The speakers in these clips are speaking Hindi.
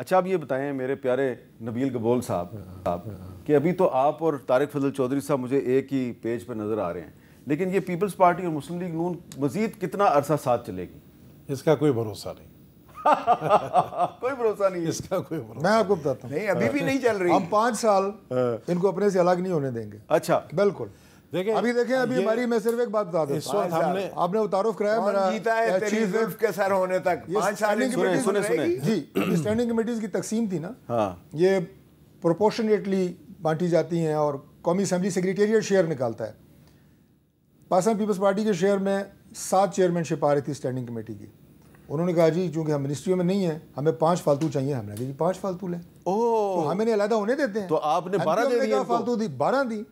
अच्छा आप ये बताएं मेरे प्यारे नबील गबोल साहब कि अभी तो आप और तारिक फजल चौधरी साहब मुझे एक ही पेज पर नज़र आ रहे हैं लेकिन ये पीपल्स पार्टी और मुस्लिम लीग नून मज़ीद कितना अरसा साथ चलेगी इसका कोई भरोसा नहीं कोई भरोसा नहीं इसका कोई भरोसा मैं आपको बताता हूँ नहीं अभी भी हाँ। नहीं चल रही हम पाँच साल हाँ। इनको अपने से अलग नहीं होने देंगे अच्छा बिल्कुल देखिए अभी देखें अभी हमारी मैं सिर्फ एक बात बता दूं इस वक्त हमने आपने उतारुफ कराया मेरा जीता है तेरी जुल्फ के सर होने तक पांच साल की सुने सुने सुने जी स्टैंडिंग कमेटीज की तकसीम थी ना हाँ ये प्रोपोर्शनेटली बांटी जाती हैं और कौमी असेंबली सेक्रेटेरियट शेयर निकालता है पाकिस्तान पीपल्स पार्टी के शेयर में सात चेयरमैनशिप आ रही थी स्टैंडिंग कमेटी की उन्होंने कहा जी चूंकि हम मिनिस्ट्रियों में नहीं है हमें पांच फालतू चाहिए हमने कहा जी पाँच फालतू लें ओ तो हमें नहीं अलहदा होने देते हैं तो आपने बारह दे दी फालतू दी बारह दी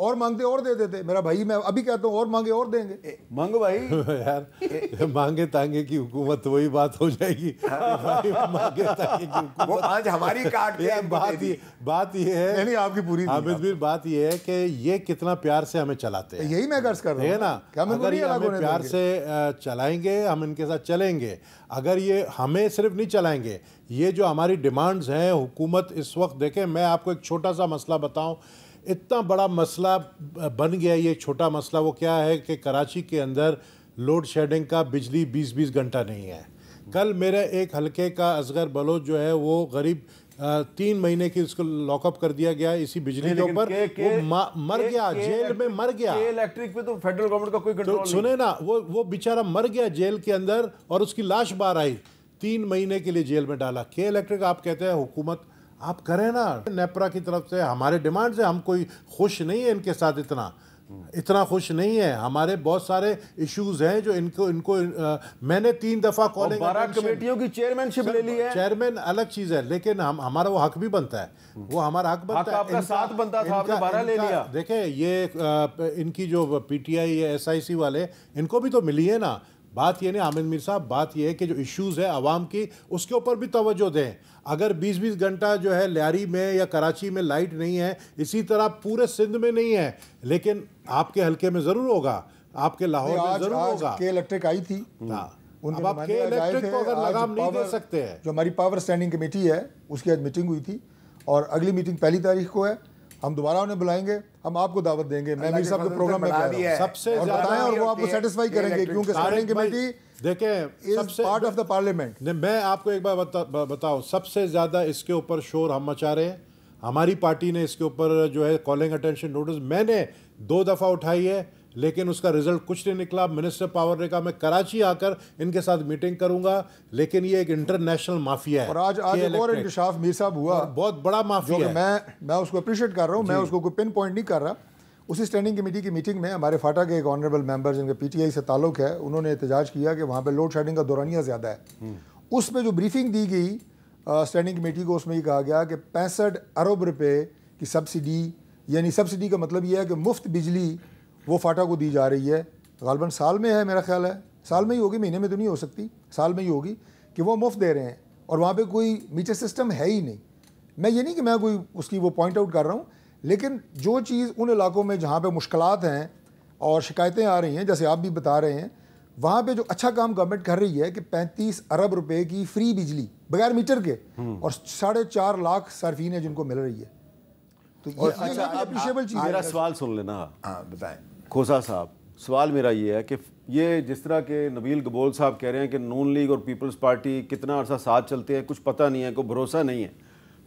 और मांगते और दे देते मेरा भाई मैं अभी कहता हूँ और मांगे और देंगे मांगो भाई यार मांगे तांगे की हुकूमत वही बात हो जाएगी हाँ। मांगे तांगे की वो आज हमारी काट के बात ये बात ये है नहीं, आपकी पूरी हामिद मीर बात ये है कि ये कितना प्यार से हमें चलाते हैं यही मैं गर्ज कर रहा हूँ ना अगर ये हमें प्यार से चलाएंगे हम इनके साथ चलेंगे अगर ये हमें सिर्फ नहीं चलाएंगे ये जो हमारी डिमांड्स हैं हुकूमत इस वक्त देखें मैं आपको एक छोटा सा मसला बताऊँ इतना बड़ा मसला बन गया ये छोटा मसला वो क्या है कि कराची के अंदर लोड शेडिंग का बिजली 20-20 घंटा नहीं है कल मेरे एक हलके का असगर बलोच जो है वो गरीब तीन महीने की उसको लॉकअप कर दिया गया इसी बिजली के ऊपर वो मर गया जेल में मर गया इलेक्ट्रिक पे तो फेडरल गवर्नमेंट का कोई कंट्रोल तो सुने ना वो वो बेचारा मर गया जेल के अंदर और उसकी लाश बाहर आई तीन महीने के लिए जेल में डाला के इलेक्ट्रिक आप कहते हैं हुकूमत आप करें ना नेपरा की तरफ से हमारे डिमांड से हम कोई खुश नहीं है इनके साथ इतना इतना खुश नहीं है हमारे बहुत सारे इश्यूज हैं जो इनको इनको आ, मैंने तीन दफा कॉलिंग कमेटियों की चेयरमैनशिप ले ली है चेयरमैन अलग चीज है लेकिन हम हमारा वो हक भी बनता है वो हमारा हक बनता है आपका साथ बनता था आपने ले लिया देखे ये आ, इनकी जो पीटीआई या आई वाले इनको भी तो मिली है ना बात ये नहीं आमिर मीर साहब बात यह है कि जो इश्यूज़ है आवाम की उसके ऊपर भी तोज्जो दें अगर 20-20 घंटा जो है लियारी में या कराची में लाइट नहीं है इसी तरह पूरे सिंध में नहीं है लेकिन आपके हल्के में ज़रूर होगा आपके लाहौर में ज़रूर होगा के इलेक्ट्रिक आई थी हाँ। अब आप के इलेक्ट्रिक को अगर लगाम नहीं दे सकते हैं जो हमारी पावर स्टैंडिंग कमेटी है उसकी आज मीटिंग हुई थी और अगली मीटिंग पहली तारीख को है हम दोबारा उन्हें बुलाएंगे हम आपको दावत देंगे मैं भी साहब प्रोग्राम में सबसे और बताएं और वो आपको सेटिस्फाई करेंगे क्योंकि स्टैंडिंग कमेटी देखें सबसे पार्ट ऑफ द पार्लियामेंट मैं आपको एक बार बता, सबसे ज़्यादा इसके ऊपर शोर हम मचा रहे हैं हमारी पार्टी ने इसके ऊपर जो है कॉलिंग अटेंशन नोटिस मैंने दो दफ़ा उठाई है लेकिन उसका रिजल्ट कुछ नहीं निकला मिनिस्टर पावर ने कहा मैं कराची आकर इनके साथ मीटिंग करूंगा लेकिन ये एक इंटरनेशनल माफिया है और आज आज एक और इंकशाफ मीर साहब हुआ बहुत बड़ा माफिया है मैं मैं उसको अप्रिशिएट कर रहा हूँ मैं उसको कोई पिन पॉइंट नहीं कर रहा उसी स्टैंडिंग कमेटी की मीटिंग में हमारे फाटा के एक ऑनरेबल मेम्बर जिनके पीटीआई से ताल्लुक है उन्होंने एहतजाज किया कि वहाँ पर लोड शेडिंग का दौरानिया ज़्यादा है हम्म। उसमें जो ब्रीफिंग दी गई स्टैंडिंग कमेटी को उसमें ये कहा गया कि पैंसठ अरब रुपये की सब्सिडी यानी सब्सिडी का मतलब यह है कि मुफ्त बिजली वो फाटा को दी जा रही है गालबन साल में है मेरा ख्याल है साल में ही होगी महीने में तो नहीं हो सकती साल में ही होगी कि वो मुफ्त दे रहे हैं और वहाँ पे कोई मीटर सिस्टम है ही नहीं मैं ये नहीं कि मैं कोई उसकी वो पॉइंट आउट कर रहा हूँ लेकिन जो चीज़ उन इलाकों में जहाँ पर मुश्किल हैं और शिकायतें आ रही हैं जैसे आप भी बता रहे हैं वहाँ पे जो अच्छा काम गवर्नमेंट कर रही है कि पैंतीस अरब रुपये की फ्री बिजली बगैर मीटर के हम्म। और साढ़े चार लाख सार्फिन है जिनको मिल रही है तो ये अच्छा, अप्रिशिएबल अच्छा, चीज़ मेरा सवाल सुन लेना हाँ बताएं खोसा साहब सवाल मेरा ये है कि ये जिस तरह के नबील गबोल साहब कह रहे हैं कि नून लीग और पीपल्स पार्टी कितना अरसा साथ चलते हैं कुछ पता नहीं है कोई भरोसा नहीं है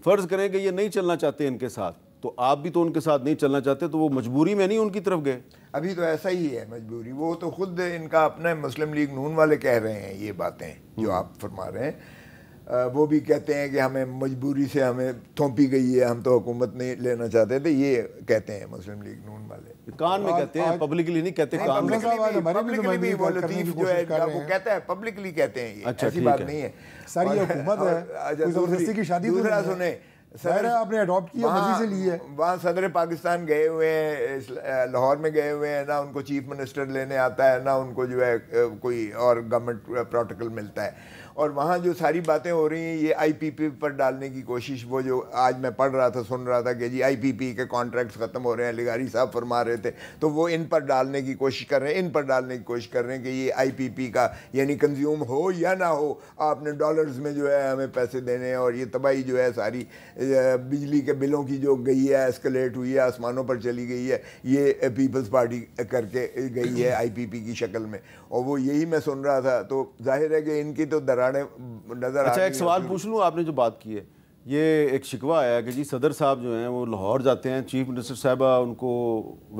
फ़र्ज़ करें कि ये नहीं चलना चाहते इनके साथ तो आप भी तो उनके साथ नहीं चलना चाहते तो वो मजबूरी में नहीं उनकी तरफ गए अभी तो ऐसा ही है मजबूरी वो तो खुद इनका अपना मुस्लिम लीग नून वाले कह रहे हैं ये बातें जो आप फरमा रहे हैं वो भी कहते हैं कि हमें मजबूरी से हमें थोपी गई है हम तो हुकूमत नहीं लेना चाहते थे ये कहते हैं मुस्लिम लीग नून वाले कान में कहते हैं पब्लिकली नहीं कहते कान पब्लिकली कहते हैं ये अच्छा, ऐसी बात नहीं है सारी हुकूमत है जबरदस्ती की शादी तो दूसरा सुने सर आपने अडॉप्ट किया मर्जी से लिए वहाँ सदर पाकिस्तान गए हुए हैं लाहौर में गए हुए हैं ना उनको चीफ मिनिस्टर लेने आता है ना उनको जो है कोई और गवर्नमेंट प्रोटोकॉल मिलता है और वहाँ जो सारी बातें हो रही हैं ये आईपीपी पर डालने की कोशिश वो जो आज मैं पढ़ रहा था सुन रहा था कि जी आईपीपी के कॉन्ट्रैक्ट्स ख़त्म हो रहे हैं लिगारी साहब फरमा रहे थे तो वो इन पर डालने की कोशिश कर रहे हैं इन पर डालने की कोशिश कर रहे हैं कि ये आई का यानी कंज्यूम हो या ना हो आपने डॉलर्स में जो है हमें पैसे देने हैं और ये तबाही जो है सारी बिजली के बिलों की जो गई है एस्केलेट हुई है आसमानों पर चली गई है ये पीपल्स पार्टी करके गई है आई की शक्ल में और वो यही मैं सुन रहा था तो जाहिर है कि इनकी तो दरार पुराने नजर अच्छा एक सवाल पूछ लूँ आपने जो बात की है ये एक शिकवा आया कि जी सदर साहब जो हैं वो लाहौर जाते हैं चीफ मिनिस्टर साहबा उनको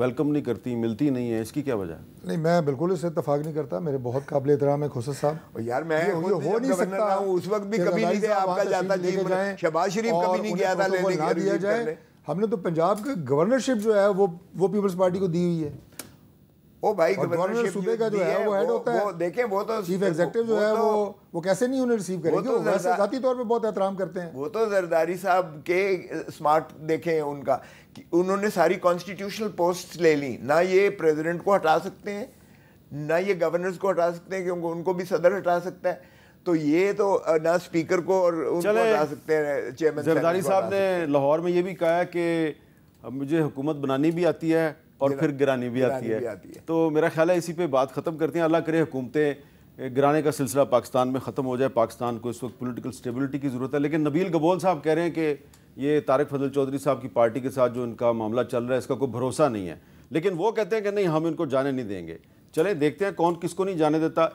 वेलकम नहीं करती मिलती नहीं है इसकी क्या वजह नहीं मैं बिल्कुल इससे इतफाक नहीं करता मेरे बहुत काबिल एहतराम है खुशद साहब यार मैं ये, ये हो नहीं सकता हूँ उस वक्त भी कभी नहीं गया आपका जाता जाए शहबाज शरीफ कभी नहीं गया था लेने दिया जाए हमने तो पंजाब की गवर्नरशिप जो है वो वो पीपल्स पार्टी को दी हुई है वो भाई गवर्नर सूबे का जो है वो हेड होता है वो देखें वो तो चीफ एग्जीक्यूटिव जो है तो वो वो कैसे नहीं उन्हें रिसीव करेंगे वो तो वैसे जाती तौर पे बहुत एहतराम करते हैं वो तो जरदारी साहब के स्मार्ट देखें उनका कि उन्होंने सारी कॉन्स्टिट्यूशनल पोस्ट ले ली ना ये प्रेसिडेंट को हटा सकते हैं ना ये गवर्नर्स को हटा सकते हैं क्योंकि उनको भी सदर हटा सकता है तो ये तो ना स्पीकर को और उनको हटा सकते हैं चेयरमैन जरदारी साहब ने लाहौर में ये भी कहा कि मुझे हुकूमत बनानी भी आती है और फिर गिरानी भी आती है।, तो मेरा ख्याल है इसी पर बात ख़त्म करती हैं अल्लाह करे हुकूमतें गिराने का सिलसिला पाकिस्तान में ख़त्म हो जाए पाकिस्तान को इस वक्त पोलिटिकल स्टेबिलिटी की ज़रूरत है लेकिन नबील गबोल साहब कह रहे हैं कि ये तारक फजल चौधरी साहब की पार्टी के साथ जो इनका मामला चल रहा है इसका कोई भरोसा नहीं है लेकिन वो कहते हैं कि नहीं हम इनको जाने नहीं देंगे चले देखते हैं कौन किसको नहीं जाने देता